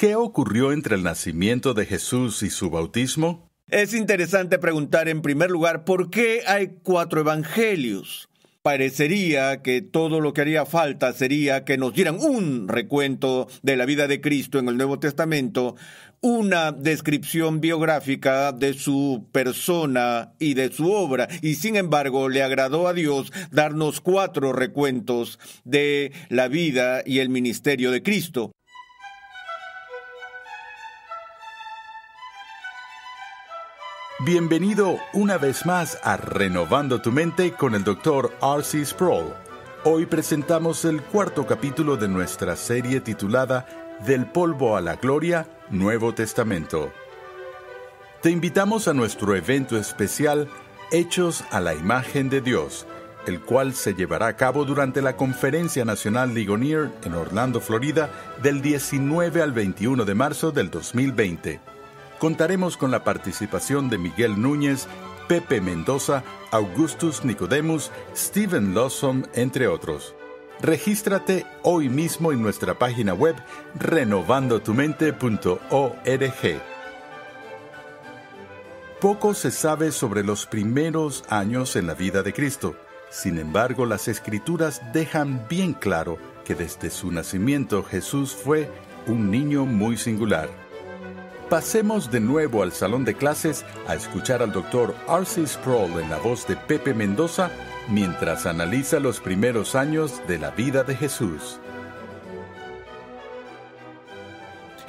¿Qué ocurrió entre el nacimiento de Jesús y su bautismo? Es interesante preguntar en primer lugar por qué hay cuatro evangelios. Parecería que todo lo que haría falta sería que nos dieran un recuento de la vida de Cristo en el Nuevo Testamento, una descripción biográfica de su persona y de su obra, y sin embargo le agradó a Dios darnos cuatro recuentos de la vida y el ministerio de Cristo. Bienvenido una vez más a Renovando tu Mente con el Dr. R.C. Sproul. Hoy presentamos el cuarto capítulo de nuestra serie titulada Del polvo a la gloria, Nuevo Testamento. Te invitamos a nuestro evento especial Hechos a la imagen de Dios, el cual se llevará a cabo durante la Conferencia Nacional Ligonier en Orlando, Florida, del 19 al 21 de marzo del 2020 contaremos con la participación de Miguel Núñez, Pepe Mendoza, Augustus Nicodemus, Steven Lawson, entre otros. Regístrate hoy mismo en nuestra página web renovandotumente.org. Poco se sabe sobre los primeros años en la vida de Cristo. Sin embargo, las escrituras dejan bien claro que desde su nacimiento Jesús fue un niño muy singular. Pasemos de nuevo al salón de clases a escuchar al doctor Arcy Sproul en la voz de Pepe Mendoza mientras analiza los primeros años de la vida de Jesús.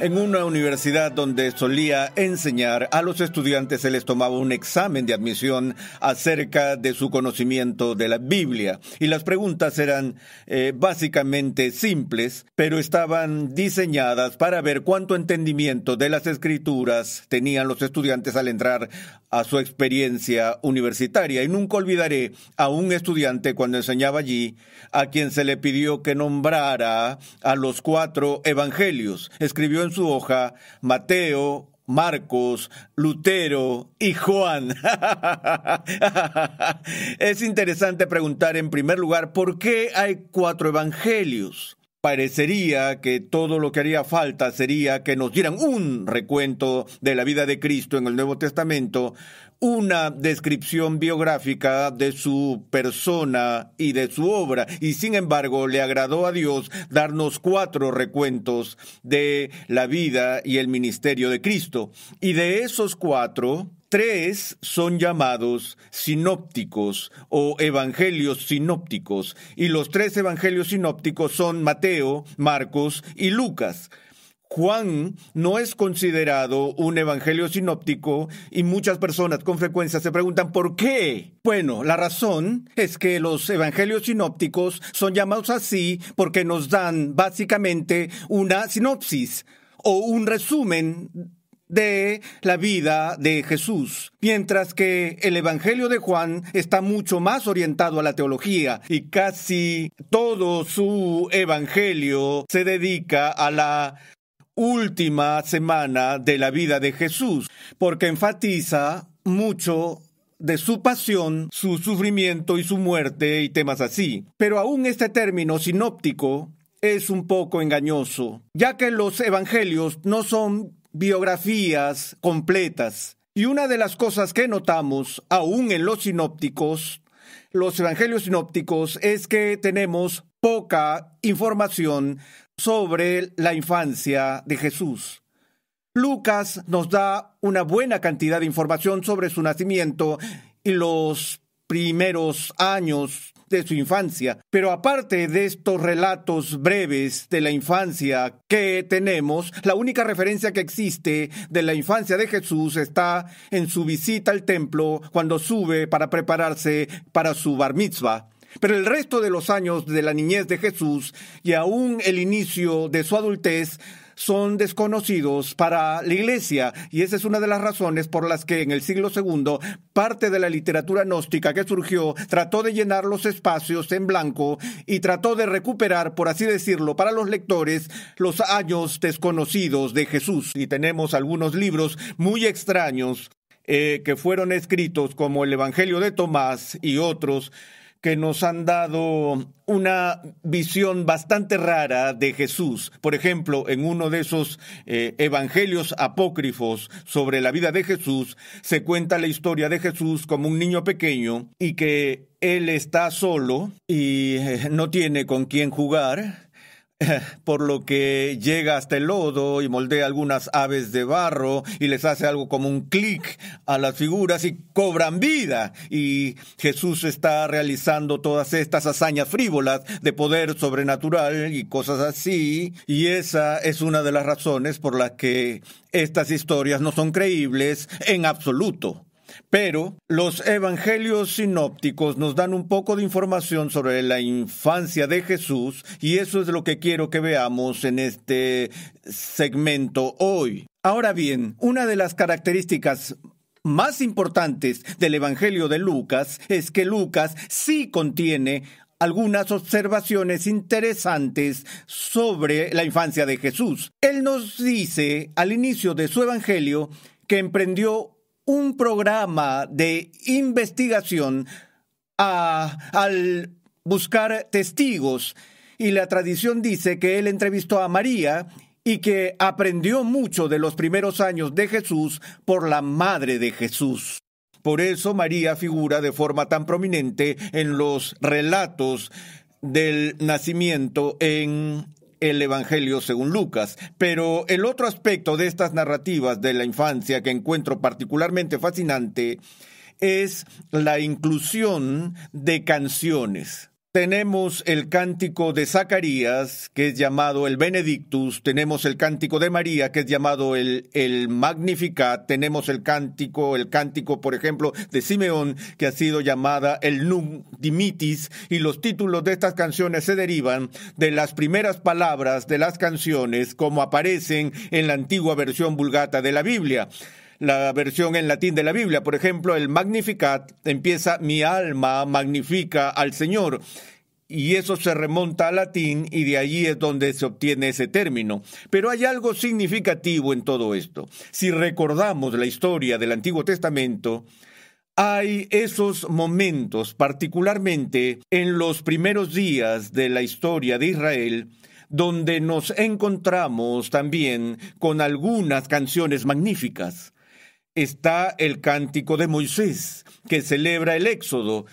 En una universidad donde solía enseñar a los estudiantes se les tomaba un examen de admisión acerca de su conocimiento de la Biblia y las preguntas eran eh, básicamente simples, pero estaban diseñadas para ver cuánto entendimiento de las escrituras tenían los estudiantes al entrar a su experiencia universitaria. Y nunca olvidaré a un estudiante cuando enseñaba allí a quien se le pidió que nombrara a los cuatro evangelios. Escribió su hoja Mateo, Marcos, Lutero y Juan. es interesante preguntar en primer lugar por qué hay cuatro evangelios. Parecería que todo lo que haría falta sería que nos dieran un recuento de la vida de Cristo en el Nuevo Testamento, una descripción biográfica de su persona y de su obra, y sin embargo le agradó a Dios darnos cuatro recuentos de la vida y el ministerio de Cristo. Y de esos cuatro, Tres son llamados sinópticos o evangelios sinópticos, y los tres evangelios sinópticos son Mateo, Marcos y Lucas. Juan no es considerado un evangelio sinóptico y muchas personas con frecuencia se preguntan ¿por qué? Bueno, la razón es que los evangelios sinópticos son llamados así porque nos dan básicamente una sinopsis o un resumen de la vida de Jesús, mientras que el Evangelio de Juan está mucho más orientado a la teología y casi todo su Evangelio se dedica a la última semana de la vida de Jesús, porque enfatiza mucho de su pasión, su sufrimiento y su muerte y temas así. Pero aún este término sinóptico es un poco engañoso, ya que los evangelios no son biografías completas. Y una de las cosas que notamos, aún en los sinópticos, los evangelios sinópticos, es que tenemos poca información sobre la infancia de Jesús. Lucas nos da una buena cantidad de información sobre su nacimiento y los primeros años de su infancia. Pero aparte de estos relatos breves de la infancia que tenemos, la única referencia que existe de la infancia de Jesús está en su visita al templo cuando sube para prepararse para su bar mitzvah. Pero el resto de los años de la niñez de Jesús y aún el inicio de su adultez son desconocidos para la Iglesia y esa es una de las razones por las que en el siglo II parte de la literatura gnóstica que surgió trató de llenar los espacios en blanco y trató de recuperar, por así decirlo, para los lectores los años desconocidos de Jesús. Y tenemos algunos libros muy extraños eh, que fueron escritos como el Evangelio de Tomás y otros que nos han dado una visión bastante rara de Jesús. Por ejemplo, en uno de esos eh, evangelios apócrifos sobre la vida de Jesús, se cuenta la historia de Jesús como un niño pequeño y que él está solo y eh, no tiene con quién jugar por lo que llega hasta el lodo y moldea algunas aves de barro y les hace algo como un clic a las figuras y cobran vida. Y Jesús está realizando todas estas hazañas frívolas de poder sobrenatural y cosas así. Y esa es una de las razones por las que estas historias no son creíbles en absoluto. Pero los evangelios sinópticos nos dan un poco de información sobre la infancia de Jesús y eso es lo que quiero que veamos en este segmento hoy. Ahora bien, una de las características más importantes del Evangelio de Lucas es que Lucas sí contiene algunas observaciones interesantes sobre la infancia de Jesús. Él nos dice al inicio de su Evangelio que emprendió un programa de investigación ah, al buscar testigos. Y la tradición dice que él entrevistó a María y que aprendió mucho de los primeros años de Jesús por la madre de Jesús. Por eso María figura de forma tan prominente en los relatos del nacimiento en el Evangelio según Lucas. Pero el otro aspecto de estas narrativas de la infancia que encuentro particularmente fascinante es la inclusión de canciones. Tenemos el cántico de Zacarías, que es llamado el Benedictus, tenemos el cántico de María, que es llamado el, el Magnificat, tenemos el cántico, el cántico, por ejemplo, de Simeón, que ha sido llamada el Num Dimitis, y los títulos de estas canciones se derivan de las primeras palabras de las canciones como aparecen en la antigua versión vulgata de la Biblia la versión en latín de la Biblia. Por ejemplo, el Magnificat empieza mi alma magnifica al Señor. Y eso se remonta al latín y de allí es donde se obtiene ese término. Pero hay algo significativo en todo esto. Si recordamos la historia del Antiguo Testamento, hay esos momentos, particularmente en los primeros días de la historia de Israel, donde nos encontramos también con algunas canciones magníficas está el cántico de Moisés, que celebra el Éxodo,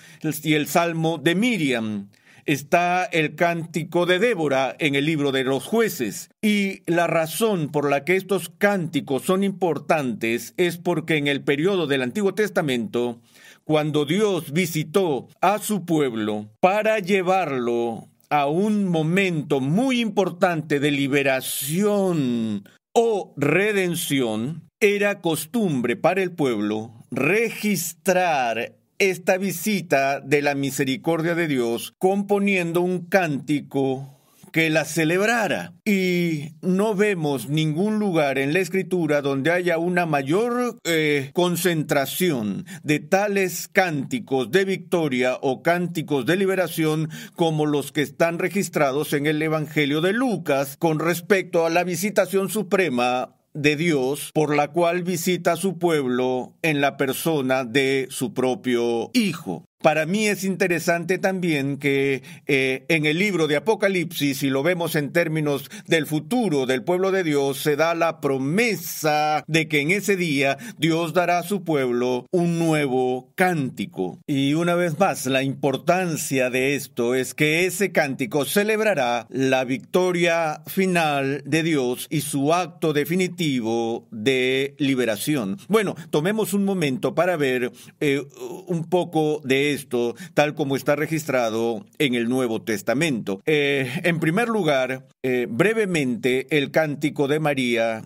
y el salmo de Miriam. Está el cántico de Débora en el libro de los jueces. Y la razón por la que estos cánticos son importantes es porque en el periodo del Antiguo Testamento, cuando Dios visitó a su pueblo para llevarlo a un momento muy importante de liberación o redención, era costumbre para el pueblo registrar esta visita de la misericordia de Dios componiendo un cántico que la celebrara. Y no vemos ningún lugar en la escritura donde haya una mayor eh, concentración de tales cánticos de victoria o cánticos de liberación como los que están registrados en el Evangelio de Lucas con respecto a la visitación suprema de Dios por la cual visita a su pueblo en la persona de su propio Hijo. Para mí es interesante también que eh, en el libro de Apocalipsis, si lo vemos en términos del futuro del pueblo de Dios, se da la promesa de que en ese día Dios dará a su pueblo un nuevo cántico. Y una vez más, la importancia de esto es que ese cántico celebrará la victoria final de Dios y su acto definitivo de liberación. Bueno, tomemos un momento para ver eh, un poco de esto, tal como está registrado en el Nuevo Testamento. Eh, en primer lugar, eh, brevemente, el cántico de María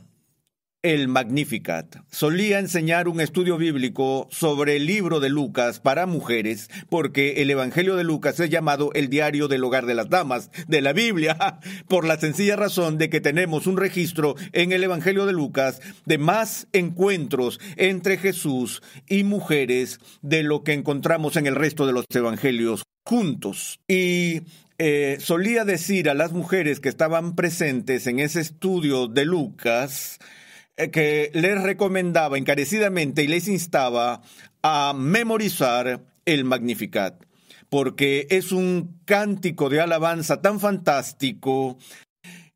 el Magnificat solía enseñar un estudio bíblico sobre el libro de Lucas para mujeres, porque el Evangelio de Lucas es llamado el diario del hogar de las damas de la Biblia, por la sencilla razón de que tenemos un registro en el Evangelio de Lucas de más encuentros entre Jesús y mujeres de lo que encontramos en el resto de los Evangelios juntos. Y eh, solía decir a las mujeres que estaban presentes en ese estudio de Lucas, eh, que les recomendaba encarecidamente y les instaba a memorizar el Magnificat, porque es un cántico de alabanza tan fantástico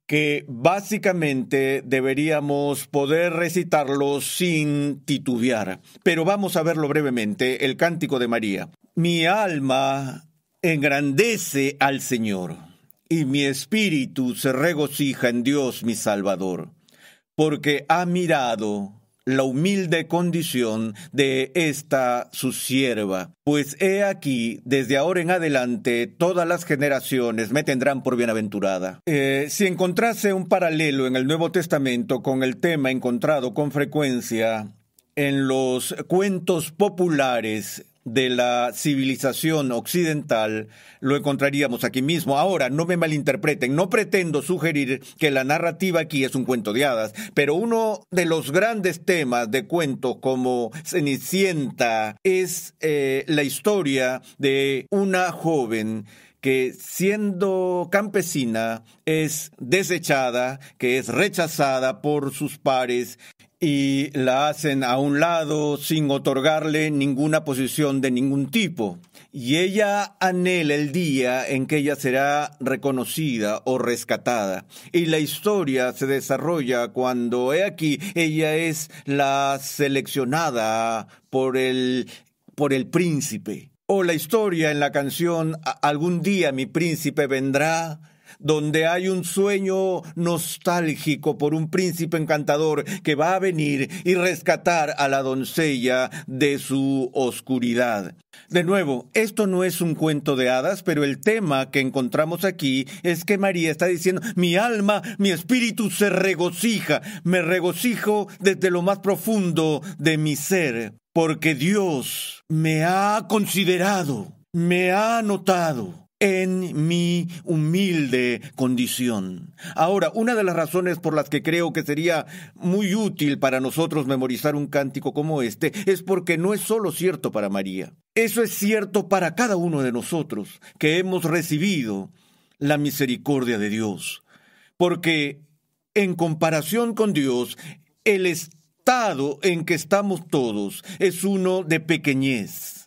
que básicamente deberíamos poder recitarlo sin titubear. Pero vamos a verlo brevemente, el cántico de María. Mi alma engrandece al Señor y mi espíritu se regocija en Dios mi Salvador porque ha mirado la humilde condición de esta su sierva. Pues he aquí, desde ahora en adelante, todas las generaciones me tendrán por bienaventurada. Eh, si encontrase un paralelo en el Nuevo Testamento con el tema encontrado con frecuencia en los cuentos populares de la civilización occidental lo encontraríamos aquí mismo. Ahora, no me malinterpreten, no pretendo sugerir que la narrativa aquí es un cuento de hadas, pero uno de los grandes temas de cuentos como Cenicienta es eh, la historia de una joven que siendo campesina es desechada, que es rechazada por sus pares y la hacen a un lado sin otorgarle ninguna posición de ningún tipo. Y ella anhela el día en que ella será reconocida o rescatada. Y la historia se desarrolla cuando he aquí ella es la seleccionada por el, por el príncipe. O la historia en la canción Algún día mi príncipe vendrá donde hay un sueño nostálgico por un príncipe encantador que va a venir y rescatar a la doncella de su oscuridad. De nuevo, esto no es un cuento de hadas, pero el tema que encontramos aquí es que María está diciendo, mi alma, mi espíritu se regocija, me regocijo desde lo más profundo de mi ser, porque Dios me ha considerado, me ha notado en mi humilde condición. Ahora, una de las razones por las que creo que sería muy útil para nosotros memorizar un cántico como este es porque no es solo cierto para María. Eso es cierto para cada uno de nosotros que hemos recibido la misericordia de Dios. Porque en comparación con Dios, el estado en que estamos todos es uno de pequeñez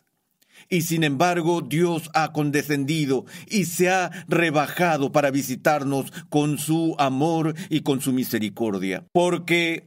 y sin embargo Dios ha condescendido y se ha rebajado para visitarnos con su amor y con su misericordia. Porque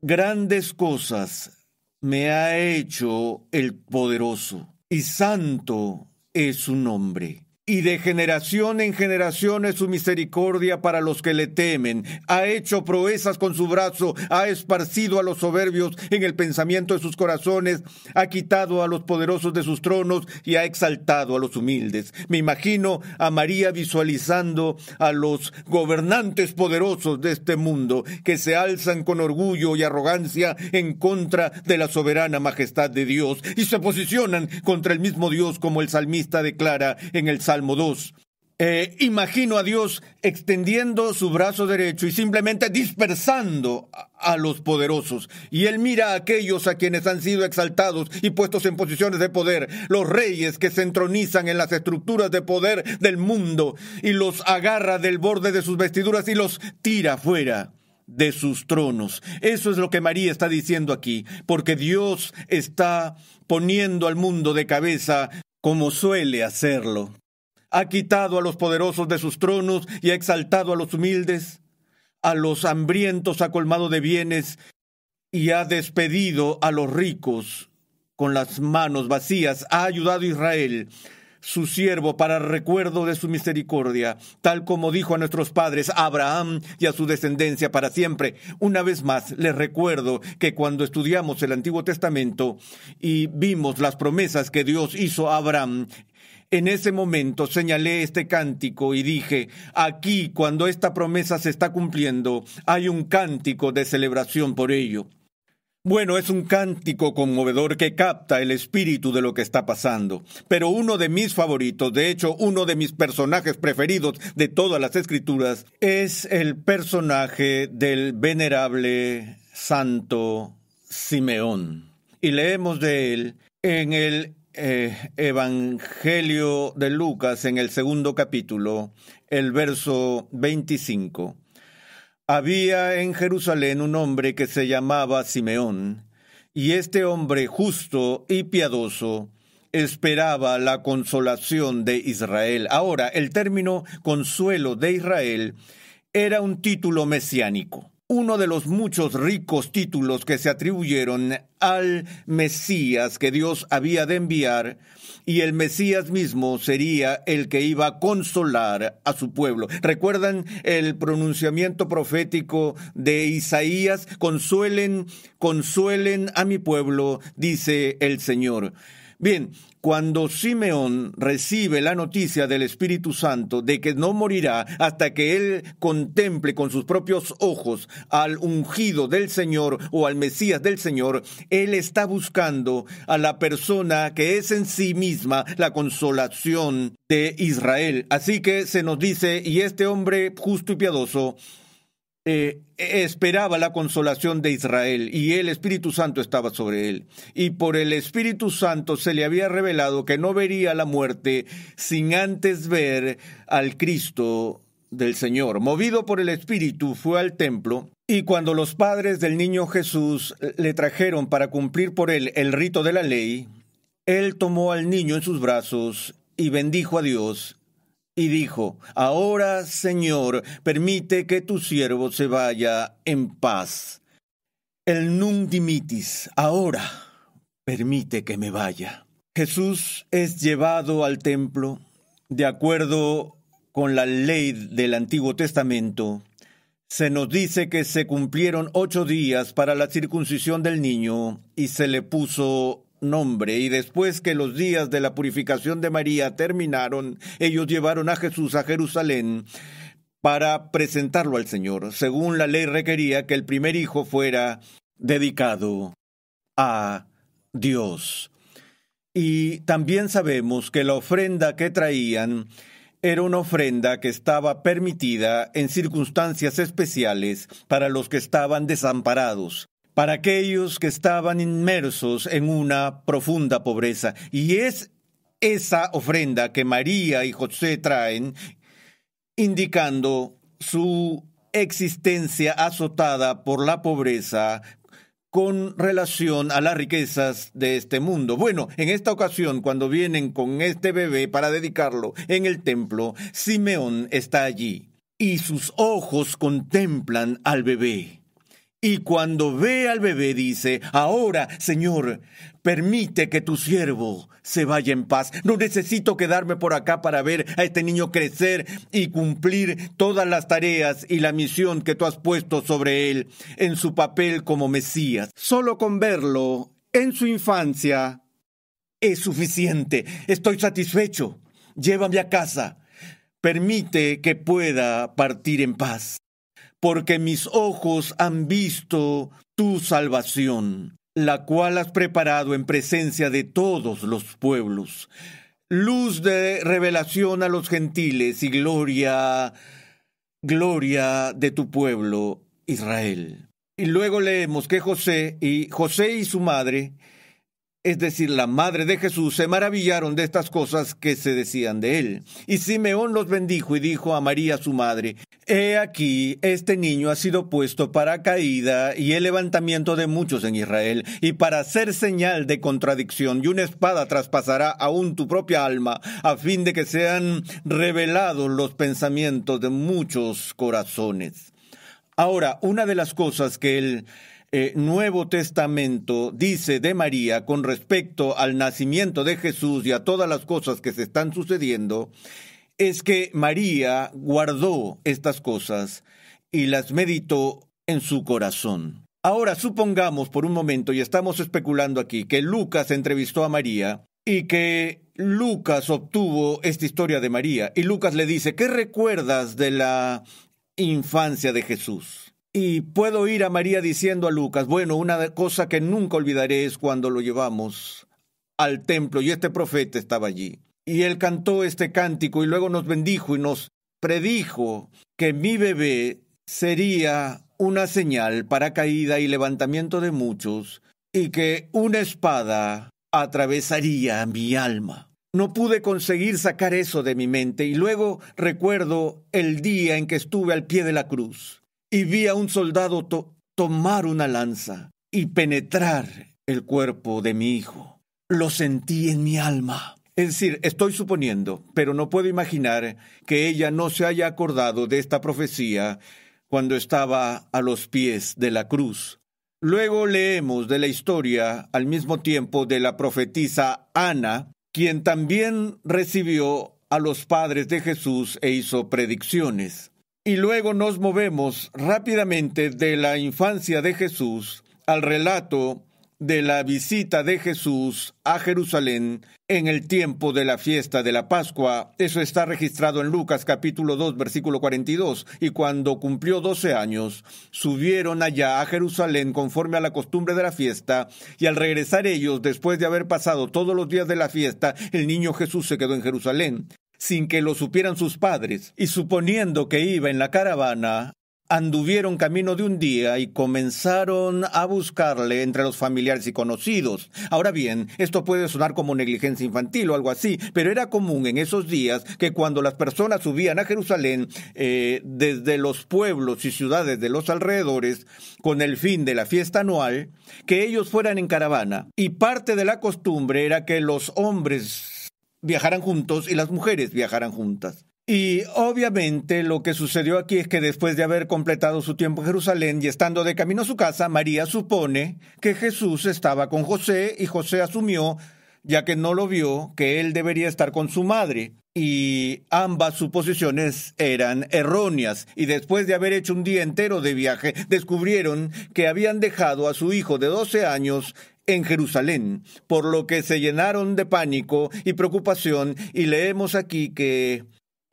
grandes cosas me ha hecho el poderoso y santo es su nombre y de generación en generación es su misericordia para los que le temen. Ha hecho proezas con su brazo, ha esparcido a los soberbios en el pensamiento de sus corazones, ha quitado a los poderosos de sus tronos y ha exaltado a los humildes. Me imagino a María visualizando a los gobernantes poderosos de este mundo que se alzan con orgullo y arrogancia en contra de la soberana majestad de Dios y se posicionan contra el mismo Dios como el salmista declara en el Salmo Salmo 2. Eh, imagino a Dios extendiendo su brazo derecho y simplemente dispersando a los poderosos. Y Él mira a aquellos a quienes han sido exaltados y puestos en posiciones de poder, los reyes que se entronizan en las estructuras de poder del mundo y los agarra del borde de sus vestiduras y los tira fuera de sus tronos. Eso es lo que María está diciendo aquí, porque Dios está poniendo al mundo de cabeza como suele hacerlo ha quitado a los poderosos de sus tronos y ha exaltado a los humildes, a los hambrientos ha colmado de bienes y ha despedido a los ricos con las manos vacías, ha ayudado a Israel, su siervo, para recuerdo de su misericordia, tal como dijo a nuestros padres, Abraham y a su descendencia para siempre. Una vez más, les recuerdo que cuando estudiamos el Antiguo Testamento y vimos las promesas que Dios hizo a Abraham en ese momento señalé este cántico y dije, aquí cuando esta promesa se está cumpliendo, hay un cántico de celebración por ello. Bueno, es un cántico conmovedor que capta el espíritu de lo que está pasando, pero uno de mis favoritos, de hecho uno de mis personajes preferidos de todas las escrituras, es el personaje del venerable santo Simeón. Y leemos de él en el eh, Evangelio de Lucas en el segundo capítulo, el verso 25. Había en Jerusalén un hombre que se llamaba Simeón, y este hombre justo y piadoso esperaba la consolación de Israel. Ahora, el término consuelo de Israel era un título mesiánico uno de los muchos ricos títulos que se atribuyeron al Mesías que Dios había de enviar, y el Mesías mismo sería el que iba a consolar a su pueblo. ¿Recuerdan el pronunciamiento profético de Isaías? Consuelen, consuelen a mi pueblo, dice el Señor. Bien, cuando Simeón recibe la noticia del Espíritu Santo de que no morirá hasta que él contemple con sus propios ojos al ungido del Señor o al Mesías del Señor, él está buscando a la persona que es en sí misma la consolación de Israel. Así que se nos dice, y este hombre justo y piadoso, eh, esperaba la consolación de Israel y el Espíritu Santo estaba sobre él. Y por el Espíritu Santo se le había revelado que no vería la muerte sin antes ver al Cristo del Señor. Movido por el Espíritu fue al templo y cuando los padres del niño Jesús le trajeron para cumplir por él el rito de la ley, él tomó al niño en sus brazos y bendijo a Dios y dijo, Ahora, Señor, permite que tu siervo se vaya en paz. El nun dimitis, ahora, permite que me vaya. Jesús es llevado al templo de acuerdo con la ley del Antiguo Testamento, se nos dice que se cumplieron ocho días para la circuncisión del niño y se le puso nombre y después que los días de la purificación de María terminaron, ellos llevaron a Jesús a Jerusalén para presentarlo al Señor. Según la ley requería que el primer hijo fuera dedicado a Dios. Y también sabemos que la ofrenda que traían era una ofrenda que estaba permitida en circunstancias especiales para los que estaban desamparados para aquellos que estaban inmersos en una profunda pobreza. Y es esa ofrenda que María y José traen, indicando su existencia azotada por la pobreza con relación a las riquezas de este mundo. Bueno, en esta ocasión, cuando vienen con este bebé para dedicarlo en el templo, Simeón está allí y sus ojos contemplan al bebé. Y cuando ve al bebé dice, ahora, Señor, permite que tu siervo se vaya en paz. No necesito quedarme por acá para ver a este niño crecer y cumplir todas las tareas y la misión que tú has puesto sobre él en su papel como Mesías. Solo con verlo en su infancia es suficiente. Estoy satisfecho. Llévame a casa. Permite que pueda partir en paz porque mis ojos han visto tu salvación, la cual has preparado en presencia de todos los pueblos, luz de revelación a los gentiles y gloria, gloria de tu pueblo Israel. Y luego leemos que José y José y su madre, es decir, la madre de Jesús, se maravillaron de estas cosas que se decían de él. Y Simeón los bendijo y dijo a María su madre, He aquí, este niño ha sido puesto para caída y el levantamiento de muchos en Israel, y para ser señal de contradicción, y una espada traspasará aún tu propia alma, a fin de que sean revelados los pensamientos de muchos corazones. Ahora, una de las cosas que el eh, Nuevo Testamento dice de María con respecto al nacimiento de Jesús y a todas las cosas que se están sucediendo es que María guardó estas cosas y las meditó en su corazón. Ahora supongamos por un momento, y estamos especulando aquí, que Lucas entrevistó a María y que Lucas obtuvo esta historia de María. Y Lucas le dice, ¿qué recuerdas de la infancia de Jesús? Y puedo ir a María diciendo a Lucas, bueno, una cosa que nunca olvidaré es cuando lo llevamos al templo y este profeta estaba allí y él cantó este cántico y luego nos bendijo y nos predijo que mi bebé sería una señal para caída y levantamiento de muchos y que una espada atravesaría mi alma. No pude conseguir sacar eso de mi mente y luego recuerdo el día en que estuve al pie de la cruz y vi a un soldado tomar una lanza y penetrar el cuerpo de mi hijo. Lo sentí en mi alma. Es decir, estoy suponiendo, pero no puedo imaginar que ella no se haya acordado de esta profecía cuando estaba a los pies de la cruz. Luego leemos de la historia al mismo tiempo de la profetisa Ana, quien también recibió a los padres de Jesús e hizo predicciones. Y luego nos movemos rápidamente de la infancia de Jesús al relato de la visita de Jesús a Jerusalén en el tiempo de la fiesta de la Pascua. Eso está registrado en Lucas capítulo 2 versículo 42. Y cuando cumplió 12 años, subieron allá a Jerusalén conforme a la costumbre de la fiesta, y al regresar ellos, después de haber pasado todos los días de la fiesta, el niño Jesús se quedó en Jerusalén sin que lo supieran sus padres, y suponiendo que iba en la caravana, anduvieron camino de un día y comenzaron a buscarle entre los familiares y conocidos. Ahora bien, esto puede sonar como negligencia infantil o algo así, pero era común en esos días que cuando las personas subían a Jerusalén eh, desde los pueblos y ciudades de los alrededores con el fin de la fiesta anual, que ellos fueran en caravana. Y parte de la costumbre era que los hombres viajaran juntos y las mujeres viajaran juntas. Y obviamente lo que sucedió aquí es que después de haber completado su tiempo en Jerusalén y estando de camino a su casa, María supone que Jesús estaba con José y José asumió, ya que no lo vio, que él debería estar con su madre. Y ambas suposiciones eran erróneas. Y después de haber hecho un día entero de viaje, descubrieron que habían dejado a su hijo de 12 años en Jerusalén, por lo que se llenaron de pánico y preocupación, y leemos aquí que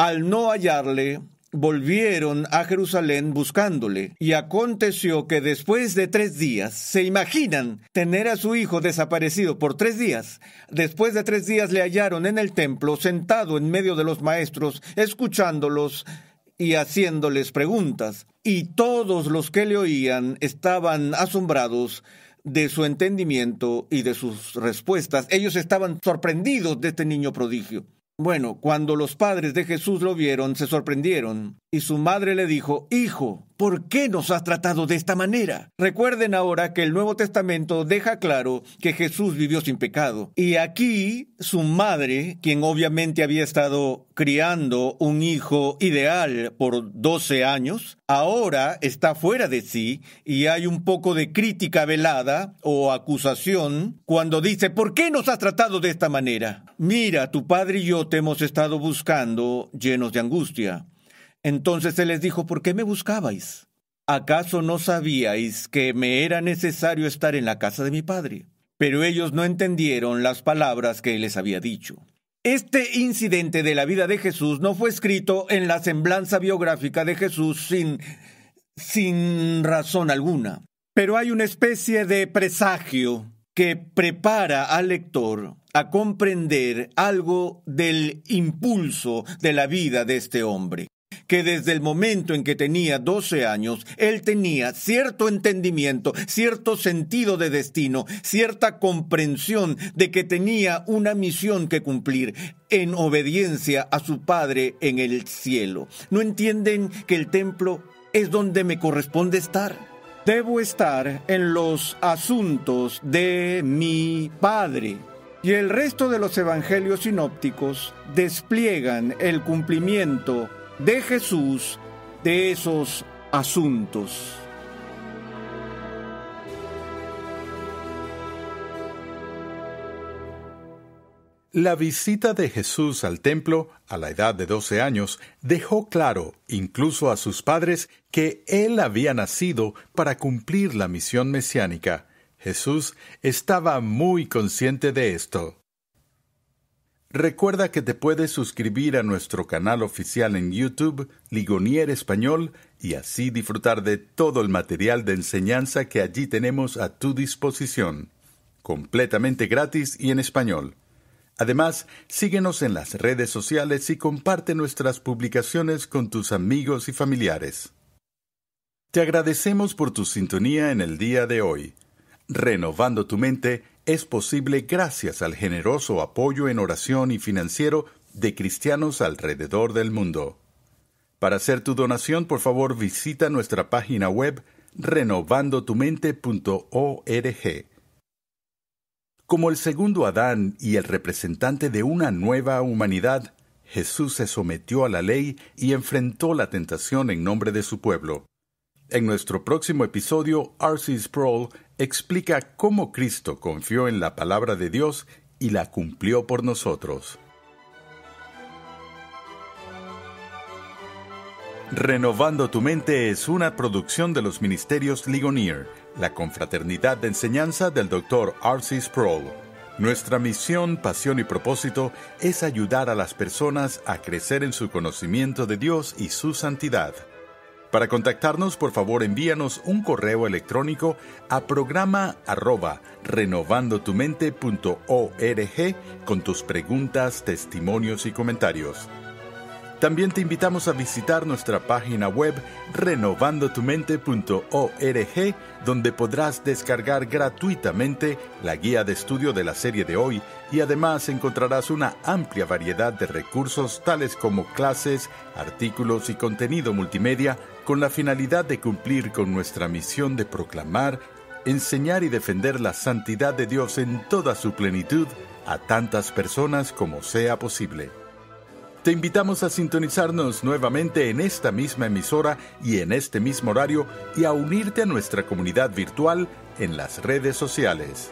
al no hallarle, volvieron a Jerusalén buscándole. Y aconteció que después de tres días, se imaginan tener a su hijo desaparecido por tres días. Después de tres días le hallaron en el templo, sentado en medio de los maestros, escuchándolos y haciéndoles preguntas. Y todos los que le oían estaban asombrados de su entendimiento y de sus respuestas. Ellos estaban sorprendidos de este niño prodigio. Bueno, cuando los padres de Jesús lo vieron, se sorprendieron y su madre le dijo, Hijo, ¿por qué nos has tratado de esta manera? Recuerden ahora que el Nuevo Testamento deja claro que Jesús vivió sin pecado. Y aquí su madre, quien obviamente había estado criando un hijo ideal por 12 años, ahora está fuera de sí y hay un poco de crítica velada o acusación cuando dice, ¿por qué nos has tratado de esta manera? Mira, tu padre y yo te hemos estado buscando llenos de angustia. Entonces se les dijo, ¿por qué me buscabais? ¿Acaso no sabíais que me era necesario estar en la casa de mi padre? Pero ellos no entendieron las palabras que les había dicho. Este incidente de la vida de Jesús no fue escrito en la semblanza biográfica de Jesús sin, sin razón alguna. Pero hay una especie de presagio que prepara al lector a comprender algo del impulso de la vida de este hombre que desde el momento en que tenía 12 años, él tenía cierto entendimiento, cierto sentido de destino, cierta comprensión de que tenía una misión que cumplir en obediencia a su Padre en el cielo. ¿No entienden que el templo es donde me corresponde estar? Debo estar en los asuntos de mi Padre. Y el resto de los evangelios sinópticos despliegan el cumplimiento de Jesús de esos asuntos. La visita de Jesús al templo a la edad de doce años dejó claro, incluso a sus padres, que él había nacido para cumplir la misión mesiánica. Jesús estaba muy consciente de esto. Recuerda que te puedes suscribir a nuestro canal oficial en YouTube, Ligonier Español, y así disfrutar de todo el material de enseñanza que allí tenemos a tu disposición, completamente gratis y en español. Además, síguenos en las redes sociales y comparte nuestras publicaciones con tus amigos y familiares. Te agradecemos por tu sintonía en el día de hoy. Renovando tu mente, es posible gracias al generoso apoyo en oración y financiero de cristianos alrededor del mundo. Para hacer tu donación, por favor visita nuestra página web renovandotumente.org. Como el segundo Adán y el representante de una nueva humanidad, Jesús se sometió a la ley y enfrentó la tentación en nombre de su pueblo. En nuestro próximo episodio, R.C. Sproul explica cómo Cristo confió en la palabra de Dios y la cumplió por nosotros. Renovando tu mente es una producción de los ministerios Ligonier, la confraternidad de enseñanza del Dr. Arcy Sproul. Nuestra misión, pasión y propósito es ayudar a las personas a crecer en su conocimiento de Dios y su santidad. Para contactarnos, por favor, envíanos un correo electrónico a programa arroba renovandotumente.org con tus preguntas, testimonios y comentarios. También te invitamos a visitar nuestra página web renovandotumente.org, donde podrás descargar gratuitamente la guía de estudio de la serie de hoy y además encontrarás una amplia variedad de recursos tales como clases, artículos y contenido multimedia con la finalidad de cumplir con nuestra misión de proclamar, enseñar y defender la santidad de Dios en toda su plenitud a tantas personas como sea posible. Te invitamos a sintonizarnos nuevamente en esta misma emisora y en este mismo horario y a unirte a nuestra comunidad virtual en las redes sociales.